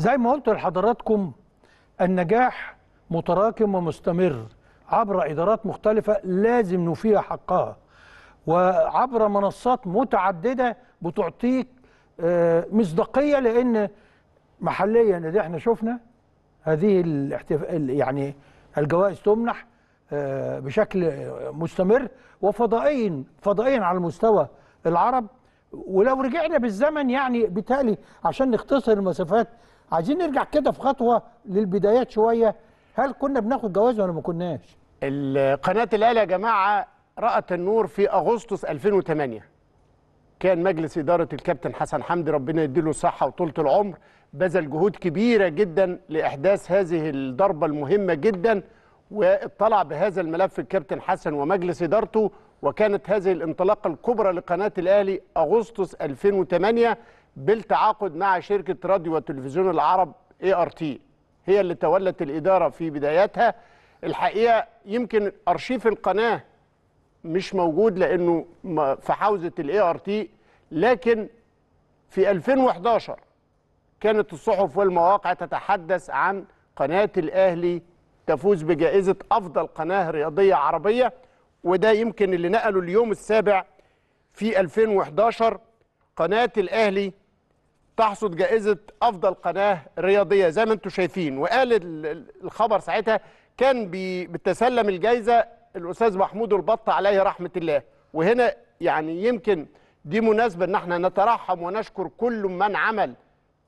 زي ما قلت لحضراتكم النجاح متراكم ومستمر عبر إدارات مختلفة لازم نفيها حقها وعبر منصات متعددة بتعطيك آه، مصداقية لأن محليا اللي احنا شفنا هذه الاحتف... يعني الجوائز تمنح آه، بشكل مستمر وفضائيا فضائيا على المستوى العرب ولو رجعنا بالزمن يعني بالتالي عشان نختصر المسافات عايزين نرجع كده في خطوه للبدايات شويه هل كنا بناخد جواز ولا ما كناش قناه الاهلي يا جماعه رات النور في اغسطس 2008 كان مجلس اداره الكابتن حسن حمدي ربنا يديله الصحه وطولة العمر بذل جهود كبيره جدا لاحداث هذه الضربه المهمه جدا واطلع بهذا الملف الكابتن حسن ومجلس ادارته وكانت هذه الانطلاقه الكبرى لقناه الاهلي اغسطس 2008 بالتعاقد مع شركة راديو وتلفزيون العرب اي ار تي هي اللي تولت الإدارة في بداياتها الحقيقة يمكن أرشيف القناة مش موجود لأنه في حوزة الاي ار تي لكن في 2011 كانت الصحف والمواقع تتحدث عن قناة الأهلي تفوز بجائزة أفضل قناة رياضية عربية وده يمكن اللي نقله اليوم السابع في 2011 قناة الأهلي تحصد جائزه افضل قناه رياضيه زي ما انتم شايفين وقال الخبر ساعتها كان بتسلم الجائزه الاستاذ محمود البطه عليه رحمه الله وهنا يعني يمكن دي مناسبه ان احنا نترحم ونشكر كل من عمل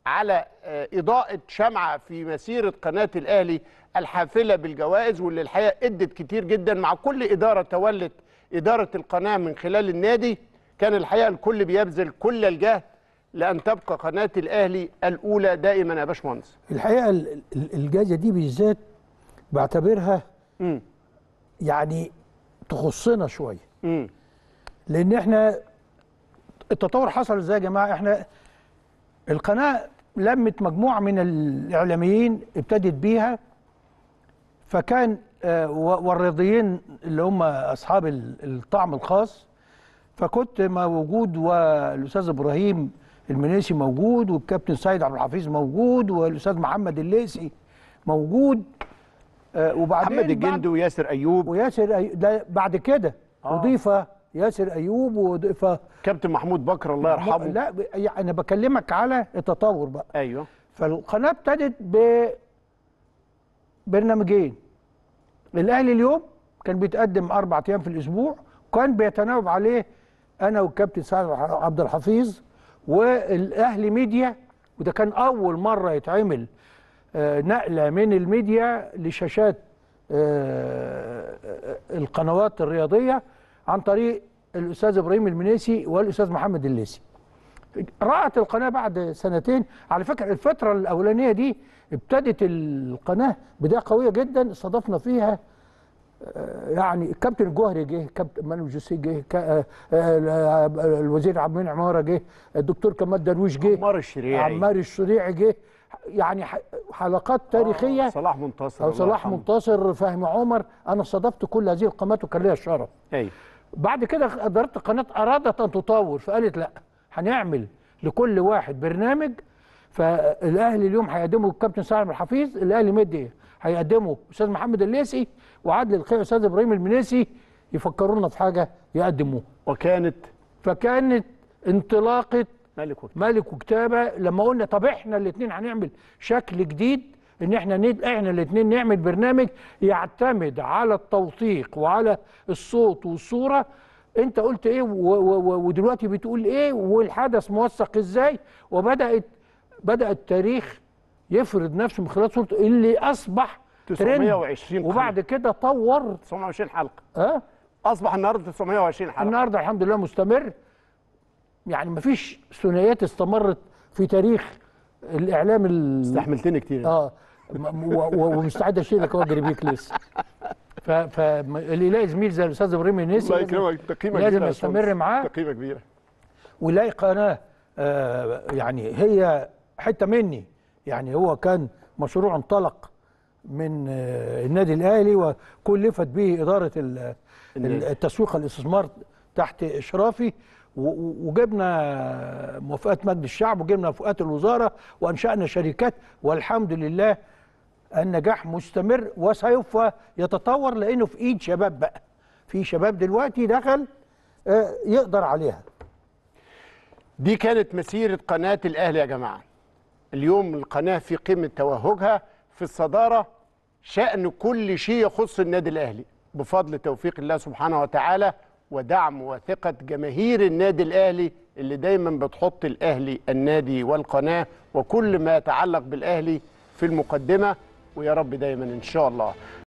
على آه، اضاءه شمعه في مسيره قناه الاهلي الحافله بالجوائز واللي الحقيقه ادت كتير جدا مع كل اداره تولت اداره القناه من خلال النادي كان الحقيقه الكل بيبذل كل الجهد لأن تبقى قناة الأهلي الأولى دائما يا باشمهندس الحقيقة الجائزة دي بالذات بعتبرها م. يعني تخصنا شوية لأن احنا التطور حصل ازاي يا جماعة احنا القناة لمت مجموعة من الإعلاميين ابتدت بيها فكان آه، والرياضيين اللي هم أصحاب الطعم الخاص فكنت موجود والأستاذ إبراهيم المنيسي موجود والكابتن سيد عبد الحفيظ موجود والاستاذ محمد الليسي موجود آه وبعدين محمد الجندي وياسر ايوب وياسر أي... ده بعد كده آه. اضيف ياسر ايوب واضيف كابتن محمود بكر الله يرحمه لا ب... يعني انا بكلمك على التطور بقى ايوه فالقناه ابتدت ب برنامجين الاهلي اليوم كان بيتقدم اربع ايام في الاسبوع وكان بيتناوب عليه انا والكابتن سعد عبد الحفيظ والاهلي ميديا وده كان اول مره يتعمل آه، نقله من الميديا لشاشات آه، آه، القنوات الرياضيه عن طريق الاستاذ ابراهيم المنيسي والاستاذ محمد الليسي رأت القناة بعد سنتين على فكرة الفترة الأولانية دي ابتدت القناة بداية قوية جدا استضفنا فيها يعني الكابتن الجوهري جه كابتن مانو جوسي جه آه، آه، الوزير عبد المنعم عماره جه الدكتور كمال درويش جه عمار الشريعي عمار الشريعي جه يعني حلقات آه، تاريخيه صلاح منتصر أو صلاح منتصر فهمي عمر انا صادفت كل هذه القامات وكان ليها الشرف بعد كده اداره القناه ارادت ان تطور فقالت لا هنعمل لكل واحد برنامج فالاهلي اليوم هيقدمه الكابتن سالم الحفيظ الاهلي مدي ايه هيقدمه استاذ محمد الليثي وعدل الخير استاذ ابراهيم المنيسي يفكرونا في حاجه يقدموها وكانت فكانت انطلاقه ملك وكتابه ملك وكتابه لما قلنا طب احنا الاثنين هنعمل شكل جديد ان احنا ند... احنا الاثنين نعمل برنامج يعتمد على التوثيق وعلى الصوت والصوره انت قلت ايه و... و... ودلوقتي بتقول ايه والحدث موثق ازاي وبدات بدا التاريخ يفرض نفسه من خلال صورته اللي اصبح 920 وبعد كده طور 920 حلقه اه اصبح النهارده 920 حلقه النهارده الحمد لله مستمر يعني ما فيش ثنائيات استمرت في تاريخ الاعلام ال... استحملتني كتير اه ومستعد اشيل لك واجري بيك لسه ف فاللي يلاقي زميل زي الاستاذ ابراهيم النسي الله يكرمك تقييمك كبيره لازم يستمر معاه تقييمك كبيره ويلاقي قناه آه يعني هي حته مني يعني هو كان مشروع انطلق من آه، النادي الاهلي وكلفت به اداره التسويق الاستثمار تحت اشرافي وجبنا موافقات مجلس الشعب وجبنا موافقات الوزاره وانشانا شركات والحمد لله النجاح مستمر وسوف يتطور لانه في ايد شباب بقى في شباب دلوقتي دخل آه، يقدر عليها دي كانت مسيره قناه الاهلي يا جماعه اليوم القناه في قمه توهجها في الصداره شان كل شيء يخص النادي الاهلي بفضل توفيق الله سبحانه وتعالى ودعم وثقه جماهير النادي الاهلي اللي دايما بتحط الاهلي النادي والقناه وكل ما يتعلق بالاهلي في المقدمه ويا رب دايما ان شاء الله